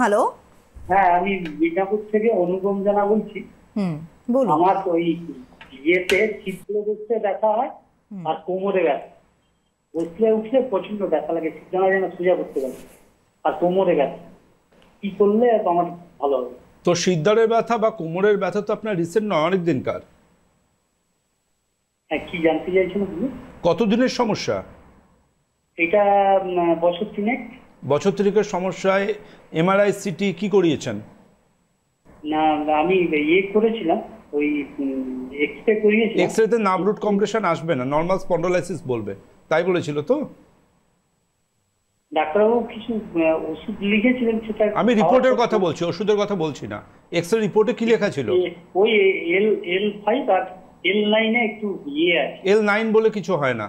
Hello হ্যাঁ আমি বিদ্যাপুর থেকে অনুপম জানা বলছি হুম বলুন আমার ওই ইয়েতে চিত্র বসতে ব্যথা হয় আর কোমরে ব্যথা বসলে উঠলে প্রচন্ড ব্যথা লাগে জানা জানা সোজা করতে পারে আর কোমরে ব্যথা কি করলে আমার ভালো হবে তো সিদ্ধারের ব্যথা বা কোমরের ব্যথা তো আপনার রিসেন্ট নয় অনেক দিনকার হ্যাঁ কি জানতে চাইছেন আপনি কতদিনের সমস্যা এটা বছর তিনেক বছর তিরিকের সমস্যায় এমআরআই সিটি কি করিয়েছেন না আমি ইয়ে করেছিলাম ওই এক্সরে করিয়েছিলাম এক্সরেতে নার্ভ রুট কম্প্রেশন আসবে না নর্মাল স্পন্ডোলাইসিস বলবে তাই বলেছিল তো ডাক্তারবাবু কিছু ওষুধ লিখেছিলেন সেটা আমি রিপোর্টের কথা বলছি ওষুধের কথা বলছি না এক্সরে রিপোর্টে কি লেখা ছিল ওই এল এল ফাইভ আর এল নাইনে একটু ইয়ে আছে এল নাইন বলে কিছু হয় না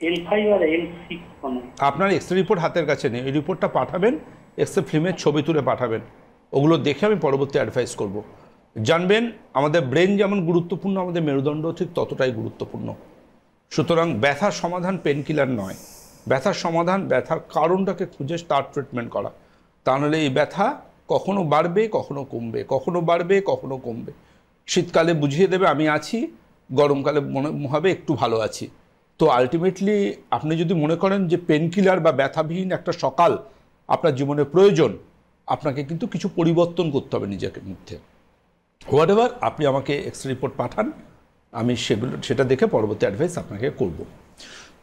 মানে। আপনার এক্স রিপোর্ট হাতের কাছে নেই এই রিপোর্টটা পাঠাবেন এক্সরে ফিল্মের ছবি তুলে পাঠাবেন ওগুলো দেখে আমি পরবর্তী অ্যাডভাইস করব। জানবেন আমাদের ব্রেন যেমন গুরুত্বপূর্ণ আমাদের মেরুদণ্ড ঠিক ততটাই গুরুত্বপূর্ণ সুতরাং ব্যথার সমাধান পেনকিলার নয় ব্যথার সমাধান ব্যথার কারণটাকে খুঁজে তার ট্রিটমেন্ট করা তাহলে এই ব্যথা কখনো বাড়বে কখনো কমবে কখনো বাড়বে কখনো কমবে শীতকালে বুঝিয়ে দেবে আমি আছি গরমকালে মনে হবে একটু ভালো আছি তো আলটিমেটলি আপনি যদি মনে করেন যে পেনকিলার বা ব্যথাবিহীন একটা সকাল আপনার জীবনে প্রয়োজন আপনাকে কিন্তু কিছু পরিবর্তন করতে হবে নিজেকে মধ্যে হোয়াট এভার আপনি আমাকে এক্স রিপোর্ট পাঠান আমি সেগুলো সেটা দেখে পরবর্তী অ্যাডভাইস আপনাকে করব